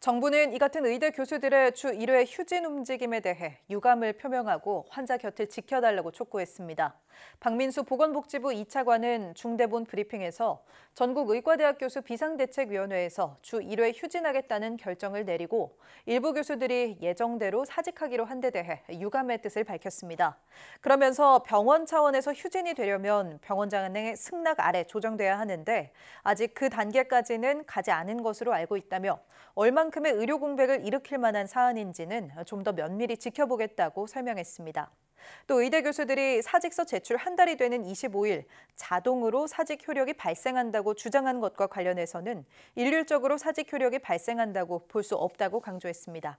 정부는 이 같은 의대 교수들의 주 1회 휴진 움직임에 대해 유감을 표명하고 환자 곁을 지켜달라고 촉구했습니다. 박민수 보건복지부 2차관은 중대본 브리핑에서 전국의과대학 교수 비상대책위원회에서 주 1회 휴진하겠다는 결정을 내리고 일부 교수들이 예정대로 사직하기로 한 데 대해 유감의 뜻을 밝혔습니다. 그러면서 병원 차원에서 휴진이 되려면 병원장의 승낙 아래 조정돼야 하는데 아직 그 단계까지는 가지 않은 것으로 알고 있다며 얼마 얼만큼의 의료 공백을 일으킬 만한 사안인지는 좀 더 면밀히 지켜보겠다고 설명했습니다. 또 의대 교수들이 사직서 제출 한 달이 되는 25일 자동으로 사직 효력이 발생한다고 주장한 것과 관련해서는 일률적으로 사직 효력이 발생한다고 볼 수 없다고 강조했습니다.